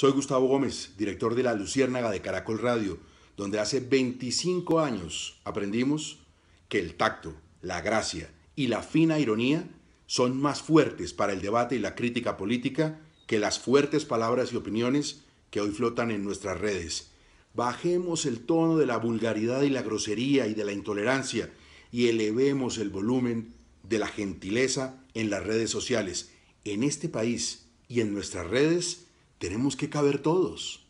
Soy Gustavo Gómez, director de La Luciérnaga de Caracol Radio, donde hace 25 años aprendimos que el tacto, la gracia y la fina ironía son más fuertes para el debate y la crítica política que las fuertes palabras y opiniones que hoy flotan en nuestras redes. Bajemos el tono de la vulgaridad y la grosería y de la intolerancia y elevemos el volumen de la gentileza en las redes sociales. En este país y en nuestras redes, tenemos que caber todos.